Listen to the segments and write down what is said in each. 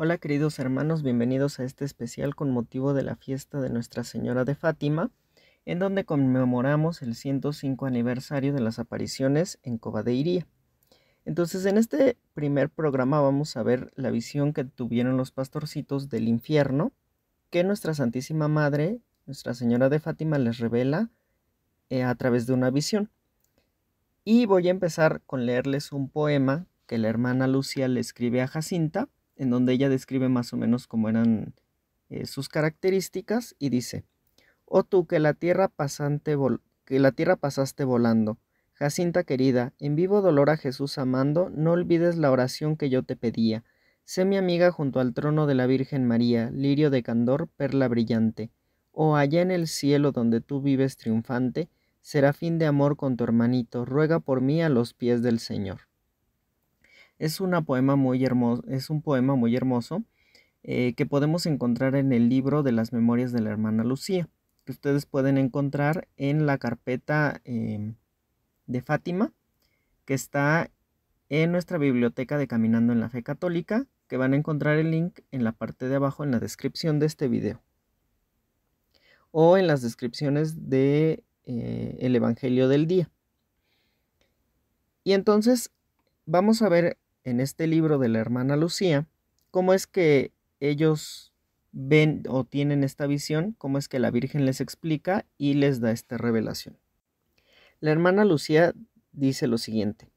Hola queridos hermanos, bienvenidos a este especial con motivo de la fiesta de Nuestra Señora de Fátima, en donde conmemoramos el 105 aniversario de las apariciones en Covadeiría. Entonces en este primer programa vamos a ver la visión que tuvieron los pastorcitos del infierno, que Nuestra Santísima Madre, Nuestra Señora de Fátima, les revela eh, a través de una visión. Y voy a empezar con leerles un poema que la hermana Lucia le escribe a Jacinta, en donde ella describe más o menos cómo eran eh, sus características y dice, Oh tú que la tierra pasante que la tierra pasaste volando, Jacinta querida, en vivo dolor a Jesús amando, no olvides la oración que yo te pedía. Sé mi amiga junto al trono de la Virgen María, lirio de candor, perla brillante. O oh, allá en el cielo donde tú vives triunfante, será fin de amor con tu hermanito, ruega por mí a los pies del Señor. Es, poema muy hermoso, es un poema muy hermoso eh, que podemos encontrar en el libro de las memorias de la hermana Lucía, que ustedes pueden encontrar en la carpeta em, de Fátima, que está en nuestra biblioteca de Caminando en la Fe Católica, que van a encontrar el link en la parte de abajo en la descripción de este video o en las descripciones de eh, el Evangelio del día. Y entonces vamos a ver en este libro de la hermana Lucía, cómo es que ellos ven o tienen esta visión, cómo es que la Virgen les explica y les da esta revelación. La hermana Lucía dice lo siguiente.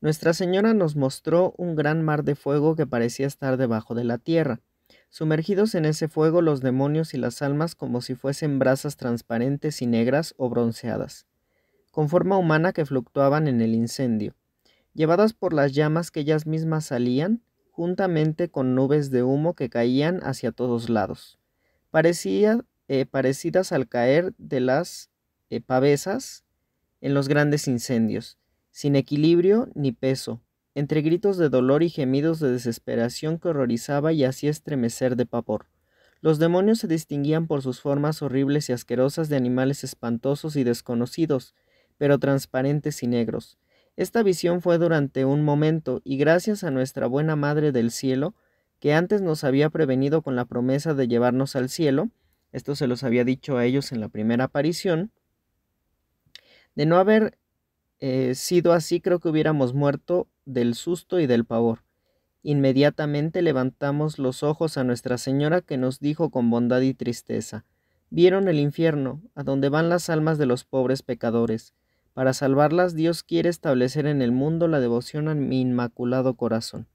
Nuestra Señora nos mostró un gran mar de fuego que parecía estar debajo de la tierra. Sumergidos en ese fuego los demonios y las almas como si fuesen brasas transparentes y negras o bronceadas, con forma humana que fluctuaban en el incendio llevadas por las llamas que ellas mismas salían, juntamente con nubes de humo que caían hacia todos lados, Parecía, eh, parecidas al caer de las eh, pavesas en los grandes incendios, sin equilibrio ni peso, entre gritos de dolor y gemidos de desesperación que horrorizaba y hacía estremecer de pavor. Los demonios se distinguían por sus formas horribles y asquerosas de animales espantosos y desconocidos, pero transparentes y negros, esta visión fue durante un momento y gracias a nuestra buena Madre del Cielo, que antes nos había prevenido con la promesa de llevarnos al cielo, esto se los había dicho a ellos en la primera aparición, de no haber eh, sido así creo que hubiéramos muerto del susto y del pavor. Inmediatamente levantamos los ojos a Nuestra Señora que nos dijo con bondad y tristeza, vieron el infierno, a donde van las almas de los pobres pecadores, para salvarlas, Dios quiere establecer en el mundo la devoción a mi inmaculado corazón.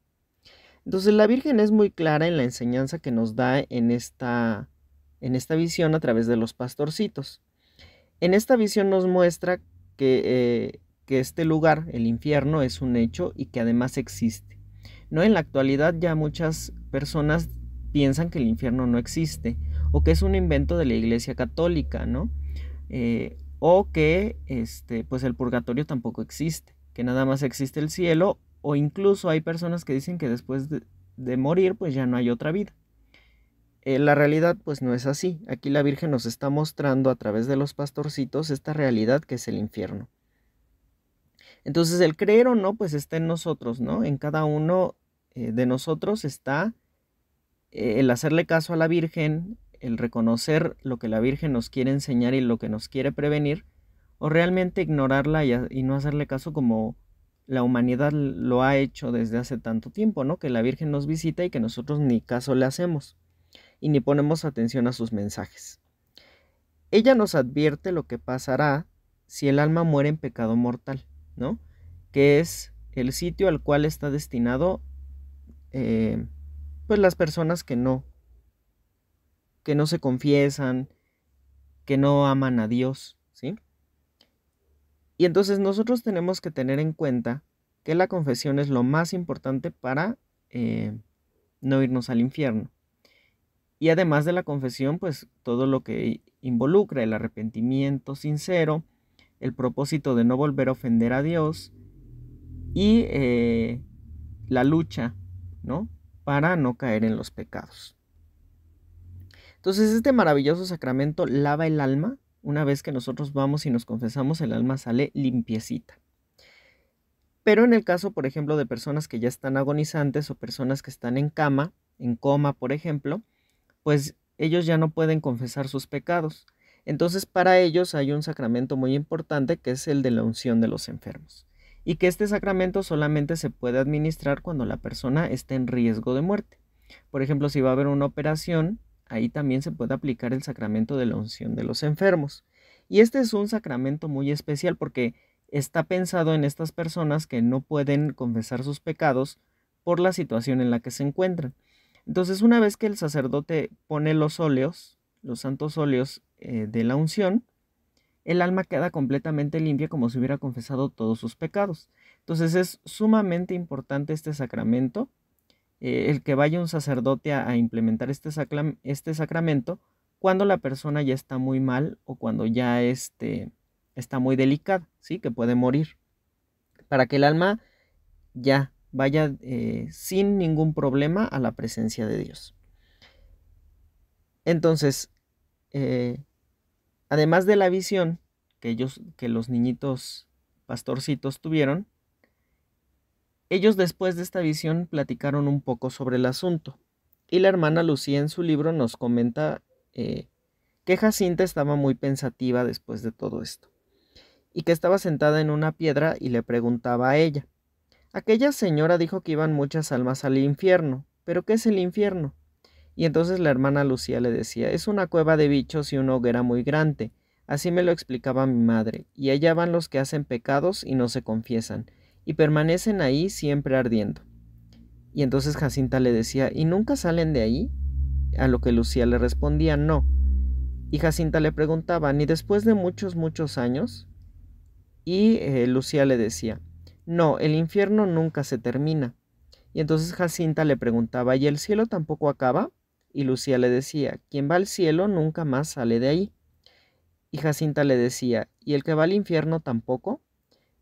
Entonces la Virgen es muy clara en la enseñanza que nos da en esta, en esta visión a través de los pastorcitos. En esta visión nos muestra que, eh, que este lugar, el infierno, es un hecho y que además existe. ¿No? En la actualidad ya muchas personas piensan que el infierno no existe o que es un invento de la Iglesia Católica, ¿no? Eh, o que este, pues el purgatorio tampoco existe, que nada más existe el cielo, o incluso hay personas que dicen que después de, morir pues ya no hay otra vida. Eh, la realidad pues no es así, aquí la Virgen nos está mostrando a través de los pastorcitos esta realidad que es el infierno. Entonces el creer o no pues está en nosotros, ¿no? En cada uno eh, de nosotros está eh, el hacerle caso a la Virgen, el reconocer lo que la Virgen nos quiere enseñar y lo que nos quiere prevenir, o realmente ignorarla y, no hacerle caso como la humanidad lo ha hecho desde hace tanto tiempo, ¿no? Que la Virgen nos visita y que nosotros ni caso le hacemos y ni ponemos atención a sus mensajes. Ella nos advierte lo que pasará si el alma muere en pecado mortal, ¿no? Que es el sitio al cual está destinado eh, pues las personas que no que no se confiesan, que no aman a Dios, ¿sí? Y entonces nosotros tenemos que tener en cuenta que la confesión es lo más importante para eh, no irnos al infierno. Y además de la confesión, pues todo lo que involucra el arrepentimiento sincero, el propósito de no volver a ofender a Dios y eh, la lucha, ¿no? Para no caer en los pecados. Entonces este maravilloso sacramento lava el alma. Una vez que nosotros vamos y nos confesamos, el alma sale limpiecita. Pero en el caso, por ejemplo, de personas que ya están agonizantes o personas que están en cama, en coma, por ejemplo, pues ellos ya no pueden confesar sus pecados. Entonces para ellos hay un sacramento muy importante que es el de la unción de los enfermos. Y que este sacramento solamente se puede administrar cuando la persona está en riesgo de muerte. Por ejemplo, si va a haber una operación ahí también se puede aplicar el sacramento de la unción de los enfermos. Y este es un sacramento muy especial porque está pensado en estas personas que no pueden confesar sus pecados por la situación en la que se encuentran. Entonces, una vez que el sacerdote pone los óleos, los santos óleos eh, de la unción, el alma queda completamente limpia como si hubiera confesado todos sus pecados. Entonces es sumamente importante este sacramento eh, el que vaya un sacerdote a, implementar este, este, sacramento cuando la persona ya está muy mal o cuando ya este, está muy delicada, ¿sí? que puede morir, para que el alma ya vaya eh, sin ningún problema a la presencia de Dios. Entonces, eh, además de la visión que, ellos, que los niñitos pastorcitos tuvieron, ellos después de esta visión platicaron un poco sobre el asunto. Y la hermana Lucía en su libro nos comenta eh, que Jacinta estaba muy pensativa después de todo esto. Y que estaba sentada en una piedra y le preguntaba a ella. Aquella señora dijo que iban muchas almas al infierno. ¿Pero qué es el infierno? Y entonces la hermana Lucía le decía, es una cueva de bichos y una hoguera muy grande. Así me lo explicaba mi madre, y allá van los que hacen pecados y no se confiesan, y permanecen ahí siempre ardiendo. Y entonces Jacinta le decía, ¿y nunca salen de ahí? A lo que Lucía le respondía, no. Y Jacinta le preguntaba, ¿ni después de muchos, muchos años? Y eh, Lucía le decía, no, el infierno nunca se termina. Y entonces Jacinta le preguntaba, ¿y el cielo tampoco acaba? Y Lucía le decía, quien va al cielo nunca más sale de ahí. Y Jacinta le decía, ¿y el que va al infierno tampoco?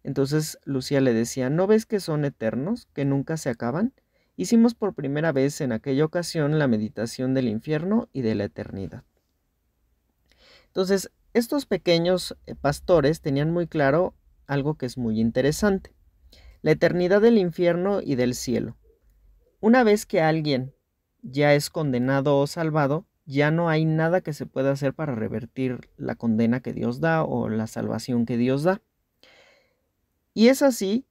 Entonces Lucía le decía, ¿no ves que son eternos, que nunca se acaban? Hicimos por primera vez en aquella ocasión la meditación del infierno y de la eternidad. Entonces, estos pequeños eh, pastores tenían muy claro algo que es muy interesante, la eternidad del infierno y del cielo. Una vez que alguien ya es condenado o salvado, ya no hay nada que se pueda hacer para revertir la condena que Dios da o la salvación que Dios da. Y es así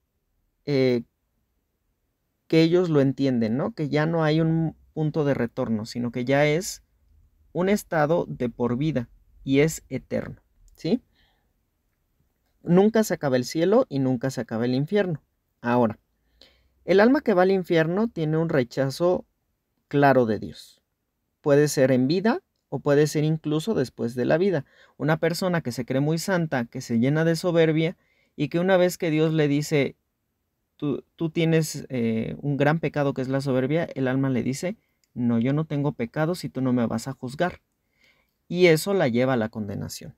eh, que ellos lo entienden, ¿no? Que ya no hay un punto de retorno, sino que ya es un estado de por vida y es eterno, ¿sí? Nunca se acaba el cielo y nunca se acaba el infierno. Ahora, el alma que va al infierno tiene un rechazo claro de Dios. Puede ser en vida o puede ser incluso después de la vida. Una persona que se cree muy santa, que se llena de soberbia, y que una vez que Dios le dice, tú, tú tienes eh, un gran pecado que es la soberbia, el alma le dice, no, yo no tengo pecado si tú no me vas a juzgar. Y eso la lleva a la condenación.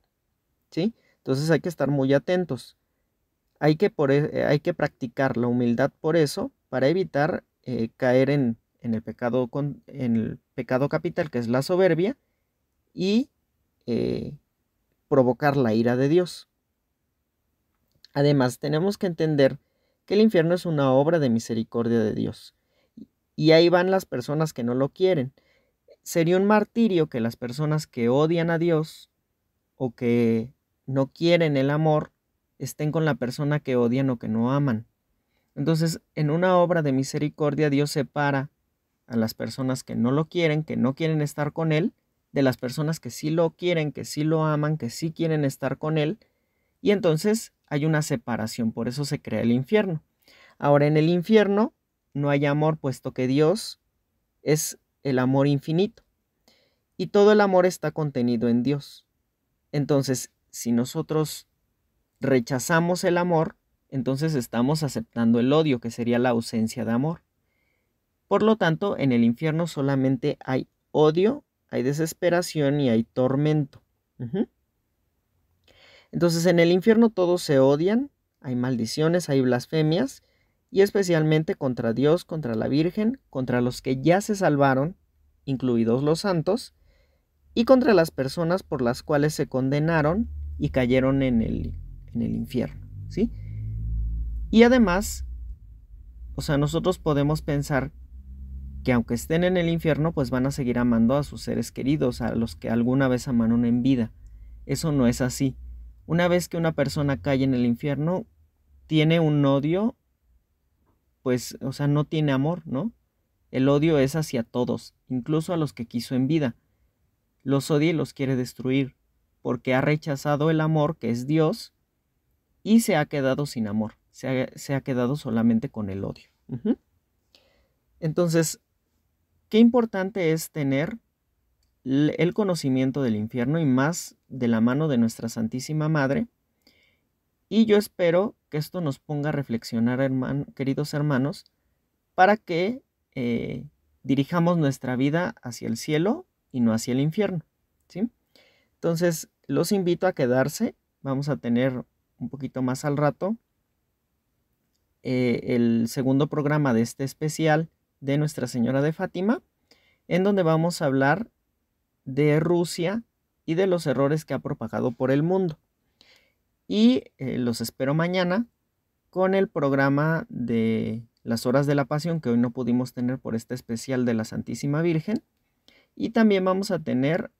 ¿Sí? Entonces hay que estar muy atentos. Hay que, por, e, eh, hay que practicar la humildad por eso, para evitar eh, caer en, el pecado con, el pecado capital, que es la soberbia, y provocar la ira de Dios. Además, tenemos que entender que el infierno es una obra de misericordia de Dios. Y ahí van las personas que no lo quieren. Sería un martirio que las personas que odian a Dios o que no quieren el amor estén con la persona que odian o que no aman. Entonces, en una obra de misericordia, Dios separa a las personas que no lo quieren, que no quieren estar con Él, de las personas que sí lo quieren, que sí lo aman, que sí quieren estar con Él. Y entonces hay una separación, por eso se crea el infierno. Ahora, en el infierno no hay amor, puesto que Dios es el amor infinito. Y todo el amor está contenido en Dios. Entonces, si nosotros rechazamos el amor, entonces estamos aceptando el odio, que sería la ausencia de amor. Por lo tanto, en el infierno solamente hay odio, hay desesperación y hay tormento. Entonces en el infierno todos se odian, hay maldiciones, hay blasfemias, y especialmente contra Dios, contra la Virgen, contra los que ya se salvaron, incluidos los santos, y contra las personas por las cuales se condenaron y cayeron en el, en el infierno. ¿sí? Y además, o sea, nosotros podemos pensar que aunque estén en el infierno, pues van a seguir amando a sus seres queridos, a los que alguna vez amaron en vida. Eso no es así. Una vez que una persona cae en el infierno, tiene un odio, pues, o sea, no tiene amor, ¿no? El odio es hacia todos, incluso a los que quiso en vida. Los odia y los quiere destruir, porque ha rechazado el amor que es Dios y se ha quedado sin amor, se ha, quedado solamente con el odio. Entonces, qué importante es tener el conocimiento del infierno y más de la mano de nuestra Santísima Madre. Y yo espero que esto nos ponga a reflexionar, queridos hermanos, para que eh, dirijamos nuestra vida hacia el cielo y no hacia el infierno. ¿sí? Entonces, los invito a quedarse. Vamos a tener un poquito más al rato eh, el segundo programa de este especial de Nuestra Señora de Fátima, en donde vamos a hablar de Rusia y de los errores que ha propagado por el mundo. Y eh, los espero mañana con el programa de las horas de la pasión que hoy no pudimos tener por este especial de la Santísima Virgen. Y también vamos a tener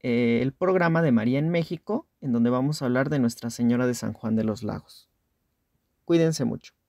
eh, el programa de María en México, en donde vamos a hablar de Nuestra Señora de San Juan de los Lagos. Cuídense mucho.